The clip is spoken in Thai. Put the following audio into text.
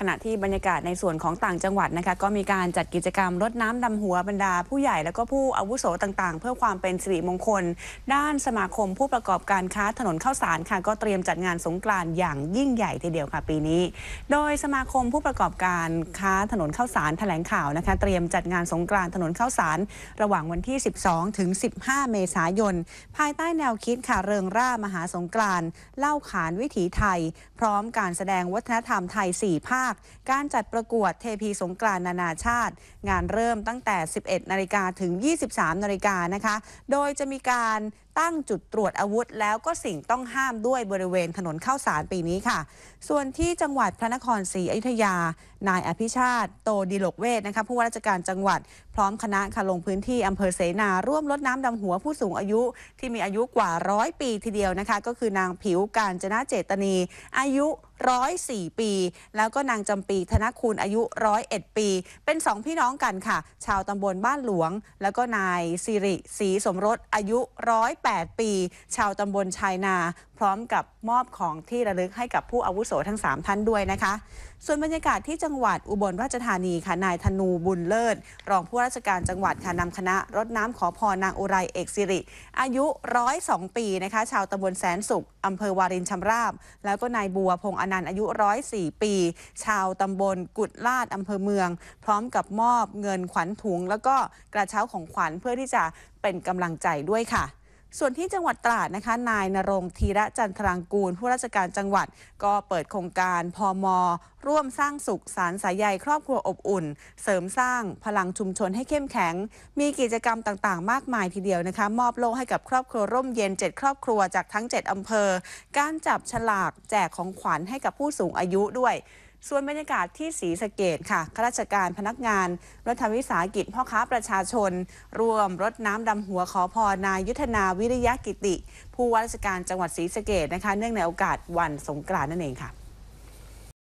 ขณะที่บรรยากาศในส่วนของต่างจังหวัดนะคะก็มีการจัดกิจกรรมรดน้ำดำหัวบรรดาผู้ใหญ่และก็ผู้อาวุโสต่างๆ เพื่อความเป็นสิริมงคล ด้านสมาคมผู้ประกอบการค้าถนนข้าวสารค่ะก็เตรียมจัดงานสงกรานต์อย่างยิ่งใหญ่ทีเดียวค่ะปีนี้ โดยสมาคมผู้ประกอบการค้าถนนข้าวสารแถลงข่าวนะคะเตรียมจัดงานสงกรานต์ถนนข้าวสาร ระหว่างวันที่ 12 ถึง 15 เมษายนภายใต้แนวคิดค่ะเริงร่ามหาสงกรานต์เล่าขานวิถีไทย พร้อมการแสดงวัฒนธรรมไทย 4 ภาคกการจัดประกวดเทพีสงกรานนานาชาติ งานเริ่มตั้งแต่ 11 นาฬิกาถึง 23 นาฬิกานะคะ โดยจะมีการตั้งจุดตรวจอาวุธแล้วก็สิ่งต้องห้ามด้วยบริเวณถนนเข้าสารปีนี้ค่ะ ส่วนที่จังหวัดพระนครศรีอยุธยา นายอภิชาติโตดีโลกเวศนะคะผู้ว่าราชการจังหวัดพร้อมคณะค่ะลงพื้นที่อำเภอเสนา ร่วมลดน้ำดำหัวผู้สูงอายุที่มีอายุกว่าร้อยปีทีเดียวนะคะ ก็คือนางผิวการจนะเจตนีอายุร้อยสี่ปีแล้วก็นางจำปีธนคุณอายุร้อยเอ็ดปี เป็นสองพี่น้องกันค่ะ ชาวตำบลบ้านหลวงแล้วก็นายสิริศรีสมรสอายุร้อย108ปี ชาวตำบล ชายนา พร้อมกับมอบของที่ระลึกให้กับผู้ อาวุโส ทั้ง 3 ท่านด้วยนะคะ ส่วนบรรยากาศที่จังหวัดอุบลราชธานีค่ะนายธนูบุญเลิศ รองผู้ราชการจังหวัดค่ะนำคณะ รถน้ำขอพรนางอุไรเอกสิริ อายุ 102 ปีนะคะชาวตำบล แสนสุขอำเภอวารินชำราบแล้วก็นายบัวพงอนันต์อายุ104ปี ชาวตำบลกุดลาดอำเภอเมือง พร้อมกับมอบเงินขวัญถุง แล้วก็กระเช้าของขวัญเพื่อที่จะเป็นกำลังใจด้วยค่ะส่วนที่จังหวัดตราดนะคะนายนรงธีระจันทรังกูล ผู้ราชการจังหวัด ก็เปิดโครงการพอมอร่วมสร้างสุขสารสายใย ครอบครัวอบอุ่น เสริมสร้างพลังชุมชนให้เข้มแข็ง มีกิจกรรมต่างๆมากมายทีเดียวนะคะมอบโล่ให้กับครอบครัวร่มเย็น 7 ครอบครัว จากทั้ง 7 อำเภอ การจับฉลากแจกของขวัญให้กับผู้สูงอายุด้วยส่วนบรรยากาศที่ศรีสะเกดค่ะข้าราชการพนักงาน รัฐวิสาหกิจพ่อค้าประชาชนร่วมรดน้ำดำหัวขอพรนายยุทธนาวิริยะกิติ ผู้ว่าราชการจังหวัดศรีสะเกดนะคะเนื่องในโอกาสวันสงกรานต์นั่นเองค่ะ